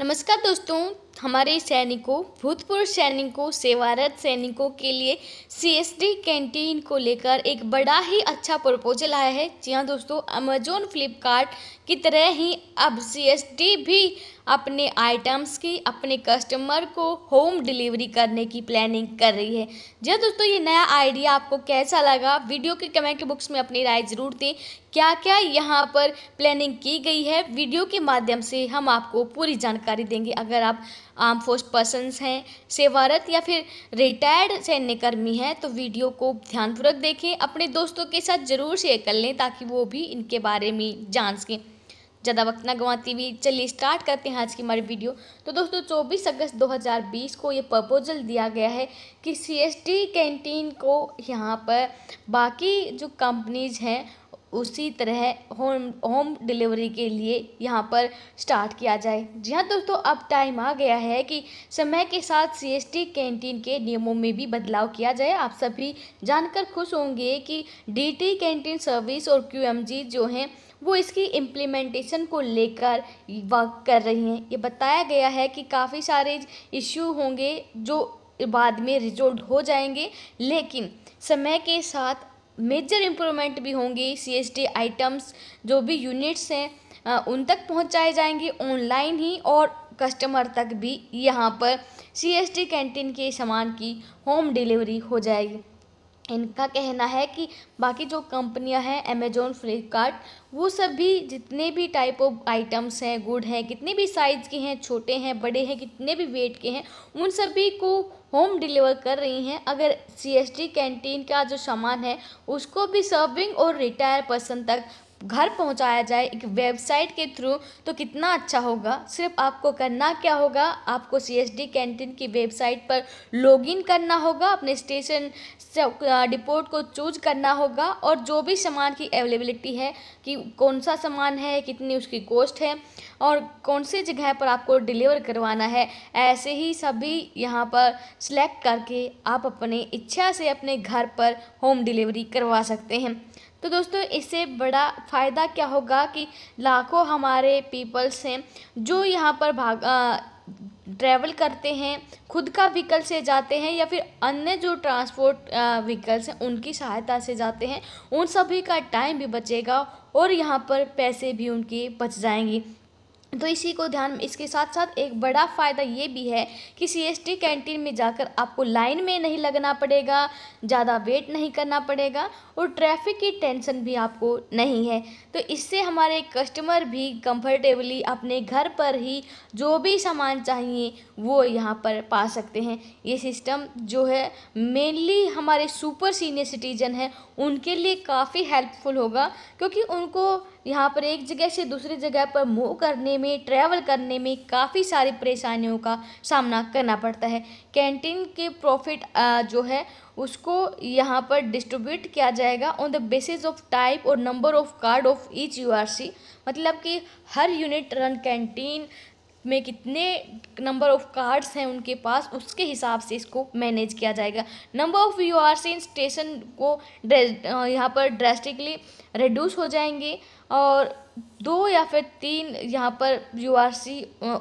नमस्कार दोस्तों हमारे सैनिकों भूतपूर्व सैनिकों सेवारत सैनिकों के लिए सीएसडी कैंटीन को लेकर एक बड़ा ही अच्छा प्रपोजल आया है जी हाँ दोस्तों अमेजोन फ्लिपकार्ट की तरह ही अब सीएसडी भी अपने आइटम्स की अपने कस्टमर को होम डिलीवरी करने की प्लानिंग कर रही है जी हाँ दोस्तों ये नया आइडिया आपको कैसा लगा वीडियो के कमेंट बॉक्स में अपनी राय ज़रूर दें क्या क्या यहाँ पर प्लानिंग की गई है वीडियो के माध्यम से हम आपको पूरी जानकारी देंगे अगर आप आर्म फोर्स पर्सन हैं सेवारत या फिर रिटायर्ड सैन्यकर्मी हैं तो वीडियो को ध्यानपूर्वक देखें अपने दोस्तों के साथ ज़रूर शेयर कर लें ताकि वो भी इनके बारे में जान सकें ज़्यादा वक्त ना गंवाती हुई चलिए स्टार्ट करते हैं आज की हमारी वीडियो तो दोस्तों 24 अगस्त 2020 को ये प्रपोजल दिया गया है कि टी कैंटीन को यहाँ पर बाकी जो कंपनीज हैं उसी तरह होम होम डिलीवरी के लिए यहाँ पर स्टार्ट किया जाए जी हाँ दोस्तों अब टाइम आ गया है कि समय के साथ सीएसटी कैंटीन के नियमों में भी बदलाव किया जाए आप सभी जानकर खुश होंगे कि डीटी कैंटीन सर्विस और क्यूएमजी जो हैं वो इसकी इम्प्लीमेंटेशन को लेकर वर्क कर रही हैं ये बताया गया है कि काफ़ी सारे इश्यू होंगे जो बाद में रिजोल्व हो जाएंगे लेकिन समय के साथ मेजर इम्प्रूवमेंट भी होंगी सी आइटम्स जो भी यूनिट्स हैं उन तक पहुंचाए जाएंगे ऑनलाइन ही और कस्टमर तक भी यहाँ पर सी एस टी कैंटीन के सामान की होम डिलीवरी हो जाएगी इनका कहना है कि बाकी जो कंपनियां हैं अमेजोन फ्लिपकार्ट वो सभी जितने भी टाइप ऑफ आइटम्स हैं गुड हैं कितने भी साइज़ के हैं छोटे हैं बड़े हैं कितने भी वेट के हैं उन सभी को होम डिलीवर कर रही हैं अगर सीएसटी कैंटीन का जो सामान है उसको भी सर्विंग और रिटायर पर्सन तक घर पहुंचाया जाए एक वेबसाइट के थ्रू तो कितना अच्छा होगा सिर्फ आपको करना क्या होगा आपको सी एस डी कैंटीन की वेबसाइट पर लॉगिन करना होगा अपने स्टेशन डिपोर्ट को चूज करना होगा और जो भी सामान की अवेलेबिलिटी है कि कौन सा सामान है कितनी उसकी कॉस्ट है और कौन सी जगह पर आपको डिलीवर करवाना है ऐसे ही सभी यहाँ पर सिलेक्ट करके आप अपने इच्छा से अपने घर पर होम डिलीवरी करवा सकते हैं तो दोस्तों इससे बड़ा फ़ायदा क्या होगा कि लाखों हमारे पीपल्स हैं जो यहाँ पर भाग ट्रैवल करते हैं खुद का व्हीकल से जाते हैं या फिर अन्य जो ट्रांसपोर्ट व्हीकल्स हैं उनकी सहायता से जाते हैं उन सभी का टाइम भी बचेगा और यहाँ पर पैसे भी उनके बच जाएंगे तो इसी को ध्यान इसके साथ साथ एक बड़ा फ़ायदा ये भी है कि टी कैंटीन में जाकर आपको लाइन में नहीं लगना पड़ेगा ज़्यादा वेट नहीं करना पड़ेगा और ट्रैफिक की टेंशन भी आपको नहीं है तो इससे हमारे कस्टमर भी कंफर्टेबली अपने घर पर ही जो भी सामान चाहिए वो यहाँ पर पा सकते हैं ये सिस्टम जो है मेनली हमारे सुपर सीनियर सिटीजन हैं उनके लिए काफ़ी हेल्पफुल होगा क्योंकि उनको यहाँ पर एक जगह से दूसरी जगह पर मूव करने में ट्रैवल करने में काफ़ी सारी परेशानियों का सामना करना पड़ता है कैंटीन के प्रॉफिट जो है उसको यहाँ पर डिस्ट्रीब्यूट किया जाएगा on the basis of type और number of card of each URC मतलब कि हर यूनिट रन कैंटीन में कितने नंबर ऑफ़ कार्ड्स हैं उनके पास उसके हिसाब से इसको मैनेज किया जाएगा number of U R C in station को यहाँ पर ड्रेस्टिकली रिड्यूस हो जाएंगे और दो या फिर तीन यहाँ पर यू आर सी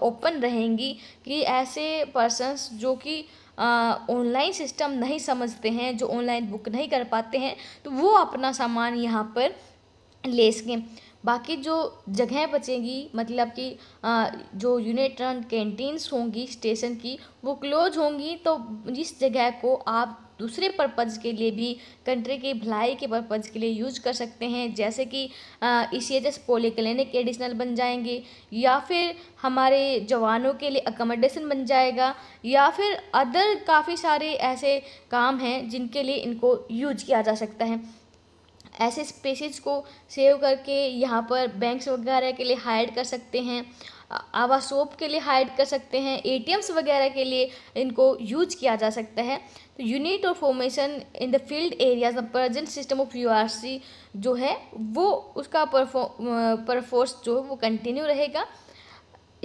ओपन रहेंगी कि ऐसे पर्सनस जो कि ऑनलाइन सिस्टम नहीं समझते हैं जो ऑनलाइन बुक नहीं कर पाते हैं तो वो अपना सामान यहाँ पर ले सकें बाकी जो जगह बचेंगी मतलब कि जो यूनिट रन कैंटीन्स होंगी स्टेशन की वो क्लोज होंगी तो इस जगह को आप दूसरे पर्पज़ के लिए भी कंट्री की भलाई के पर्पज़ के लिए यूज कर सकते हैं जैसे कि E C H S polyclinic additional बन जाएंगे या फिर हमारे जवानों के लिए अकोमोडेशन बन जाएगा या फिर अदर काफ़ी सारे ऐसे काम हैं जिनके लिए इनको यूज किया जा सकता है ऐसे स्पेसिस को सेव करके यहाँ पर बैंक्स वगैरह के लिए हाइड कर सकते हैं आवासोप के लिए हाइड कर सकते हैं एटीएम्स वगैरह के लिए इनको यूज किया जा सकता है तो यूनिट और formation in the field areas the present system of URC जो है वो उसका परफो परफोर्स जो है वो कंटिन्यू रहेगा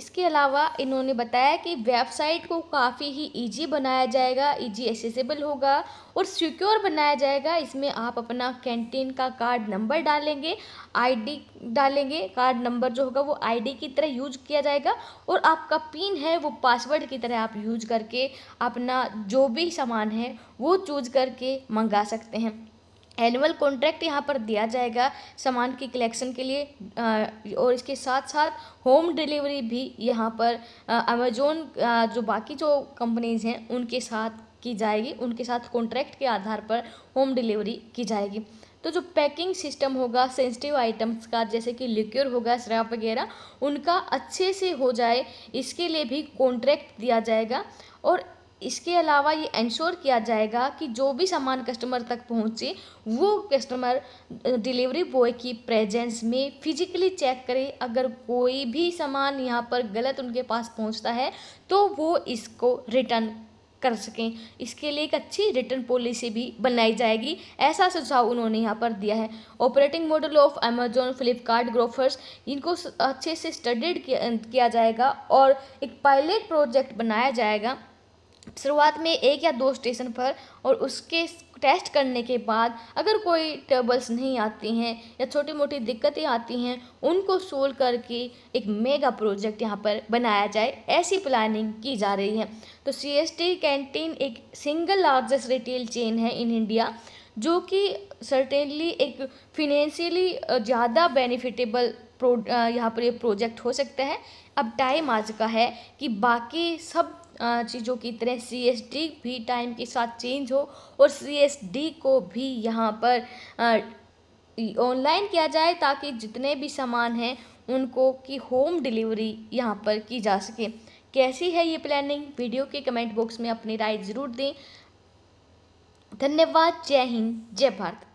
इसके अलावा इन्होंने बताया कि वेबसाइट को काफ़ी ही इजी बनाया जाएगा इजी एसेसिबल होगा और सिक्योर बनाया जाएगा इसमें आप अपना कैंटीन का कार्ड नंबर डालेंगे आईडी डालेंगे कार्ड नंबर जो होगा वो आईडी की तरह यूज किया जाएगा और आपका पिन है वो पासवर्ड की तरह आप यूज करके अपना जो भी सामान है वो चूज करके मंगा सकते हैं एनुअल कॉन्ट्रैक्ट यहाँ पर दिया जाएगा सामान की कलेक्शन के लिए और इसके साथ साथ होम डिलीवरी भी यहाँ पर अमेजोन जो बाकी जो कंपनीज़ हैं उनके साथ की जाएगी उनके साथ कॉन्ट्रैक्ट के आधार पर होम डिलीवरी की जाएगी तो जो पैकिंग सिस्टम होगा सेंसिटिव आइटम्स का जैसे कि लिक्योर होगा शराब वगैरह उनका अच्छे से हो जाए इसके लिए भी कॉन्ट्रैक्ट दिया जाएगा और इसके अलावा ये इंश्योर किया जाएगा कि जो भी सामान कस्टमर तक पहुँचे वो कस्टमर डिलीवरी बॉय की प्रेजेंस में फिजिकली चेक करे अगर कोई भी सामान यहाँ पर गलत उनके पास पहुँचता है तो वो इसको रिटर्न कर सकें इसके लिए एक अच्छी रिटर्न पॉलिसी भी बनाई जाएगी ऐसा सुझाव उन्होंने यहाँ पर दिया है operating model of Amazon Flipkart Grofers इनको अच्छे से स्टडीड किया जाएगा और एक पायलट प्रोजेक्ट बनाया जाएगा शुरुआत में एक या दो स्टेशन पर और उसके टेस्ट करने के बाद अगर कोई ट्रबल्स नहीं आती हैं या छोटी मोटी दिक्कतें आती हैं उनको सोल्व करके एक मेगा प्रोजेक्ट यहाँ पर बनाया जाए ऐसी प्लानिंग की जा रही है तो सी एस टी कैंटीन एक सिंगल लार्जेस्ट रिटेल चेन है इन इंडिया जो कि सर्टेनली एक फिनेंशियली ज़्यादा बेनिफिटेबल प्रो यहाँ पर ये प्रोजेक्ट हो सकता है अब टाइम आ चुका है कि बाकी सब चीज़ों की तरह सी भी टाइम के साथ चेंज हो और सी को भी यहाँ पर ऑनलाइन किया जाए ताकि जितने भी सामान हैं उनको की होम डिलीवरी यहाँ पर की जा सके कैसी है ये प्लानिंग वीडियो के कमेंट बॉक्स में अपनी राय ज़रूर दें धन्यवाद जय हिंद जय भारत